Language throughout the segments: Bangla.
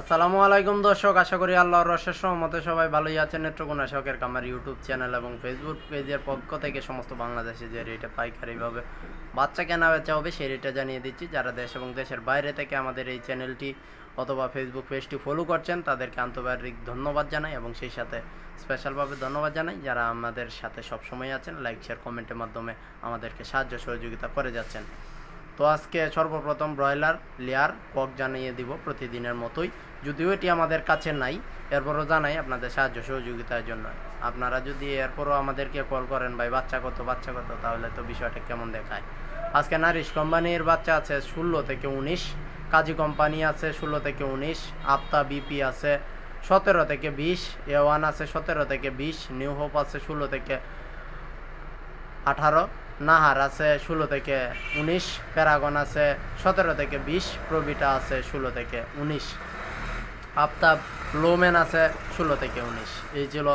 আসসালামু আলাইকুম দর্শক আশা করি আল্লাহর রসের সহমতে সবাই ভালোই আছেন নেত্রকোনা শখের কামার ইউটিউব চ্যানেল এবং ফেসবুক পেজের পক্ষ থেকে সমস্ত বাংলাদেশে যে রেটে পাইকারিভাবে বাচ্চা কেনা বেচা হবে সেই রেটা জানিয়ে দিচ্ছি যারা দেশ এবং দেশের বাইরে থেকে আমাদের এই চ্যানেলটি অথবা ফেসবুক পেজটি ফলো করছেন তাদেরকে আন্তর্জাতিক ধন্যবাদ জানাই এবং সেই সাথে স্পেশালভাবে ধন্যবাদ জানাই যারা আমাদের সাথে সবসময় আছেন লাইক শেয়ার কমেন্টের মাধ্যমে আমাদেরকে সাহায্য সহযোগিতা করে যাচ্ছেন তো আজকে সর্বপ্রথম ব্রয়লার লেয়ার কক জানিয়ে দিব প্রতিদিনের মতোই যদিও এটি আমাদের কাছে নাই এরপরও জানাই আপনাদের সাহায্য সহযোগিতার জন্য আপনারা যদি এরপরও আমাদেরকে কল করেন ভাই বাচ্চা কত বাচ্চা কত তাহলে তো বিষয়টা কেমন দেখায় আজকে নারিশ কোম্পানির বাচ্চা আছে ষোলো থেকে উনিশ কাজী কোম্পানি আছে ষোলো থেকে উনিশ আপ্তা বিপি আছে সতেরো থেকে বিশ এ ওয়ান আছে সতেরো থেকে বিশ নিউ হোপ আছে ষোলো থেকে আঠারো নাহার আছে ষোলো থেকে উনিশ প্যারাগন আছে সতেরো থেকে বিশ প্রবিটা আছে ষোলো থেকে উনিশ আফতাব লোমেন আছে ষোলো থেকে উনিশ এই ছিল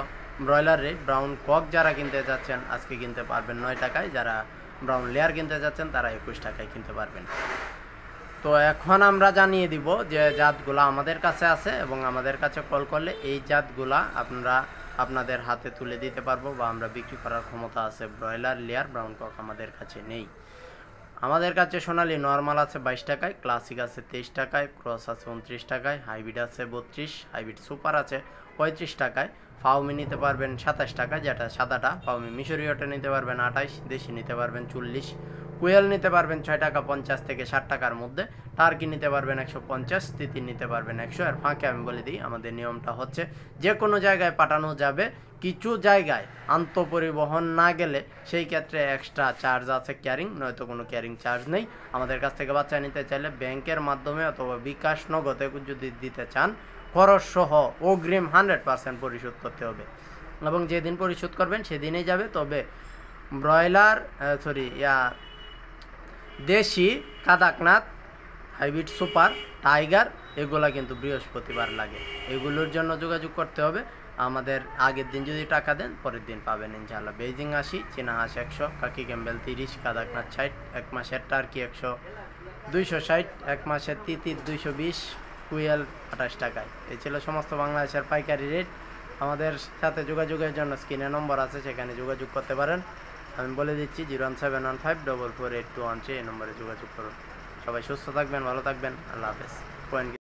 ব্রয়লার রেট ব্রাউন কক যারা কিনতে যাচ্ছেন আজকে কিনতে পারবেন নয় টাকায় যারা ব্রাউন লেয়ার কিনতে যাচ্ছেন তারা একুশ টাকায় কিনতে পারবেন তো এখন আমরা জানিয়ে দিব যে জাতগুলা আমাদের কাছে আছে এবং আমাদের কাছে কল করলে এই জাতগুলা আপনারা আপনাদের হাতে তুলে দিতে পারবো বা আমরা বিক্রি করার ক্ষমতা আছে ব্রয়লার লেয়ার ব্রাউন কক আমাদের কাছে নেই আমাদের কাছে সোনালি নর্মাল আছে বাইশ টাকায় ক্লাসিক আছে তেইশ টাকায় ক্রস আছে উনত্রিশ টাকায় হাইব্রিড আছে বত্রিশ হাইব্রিড সুপার আছে পঁয়ত্রিশ টাকায় ফাউমি নিতে পারবেন সাতাশ টাকা যেটা সাদাটা ফাউমি মিশরীয়টা নিতে পারবেন আঠাইশ দেশি নিতে পারবেন চল্লিশ কুয়েল নিতে পারবেন ছয় টাকা পঞ্চাশ থেকে ষাট টাকার মধ্যে টার্কি নিতে পারবেন একশো পঞ্চাশ তিতির নিতে পারবেন একশো আর ফাঁকে আমি বলে দিই আমাদের নিয়মটা হচ্ছে যে কোনো জায়গায় পাঠানো যাবে কিছু জায়গায় আন্ত পরিবহন না গেলে সেই ক্ষেত্রে এক্সট্রা চার্জ আছে ক্যারিং নয়তো কোনো ক্যারিং চার্জ নেই আমাদের কাছ থেকে বাচ্চা নিতে চাইলে ব্যাংকের মাধ্যমে অথবা বিকাশ নগদে যদি দিতে চান খরচ সহ অগ্রিম হান্ড্রেড পার্সেন্ট পরিশোধ করতে হবে এবং যেদিন পরিশোধ করবেন সেদিনেই যাবে তবে ব্রয়লার সরি ইয়া দেশি কাদাকনাথ হাইব্রিড সুপার টাইগার এগুলা কিন্তু বৃহস্পতিবার লাগে এগুলোর জন্য যোগাযোগ করতে হবে আমাদের আগের দিন যদি টাকা দেন পরের দিন পাবেন ইনশাআল্লাহ বেজিং আসি চীনা হাঁস একশো কাকি ক্যাম্বেল তিরিশ কাদাকনাথ ষাট এক মাসের টার্কি একশো দুইশো ষাট এক মাসের তিতির দুইশো বিশ কুয়েল আঠাশ টাকায় এই ছিল সমস্ত বাংলাদেশের পাইকারি রেট আমাদের সাথে যোগাযোগের জন্য স্ক্রিনে নম্বর আছে সেখানে যোগাযোগ করতে পারেন আমি বলে দিচ্ছি zero one seven one five double four eight two one three এই নম্বরে যোগাযোগ করুন সবাই সুস্থ থাকবেন ভালো থাকবেন আল্লাহ হাফেজ পয়েন্ট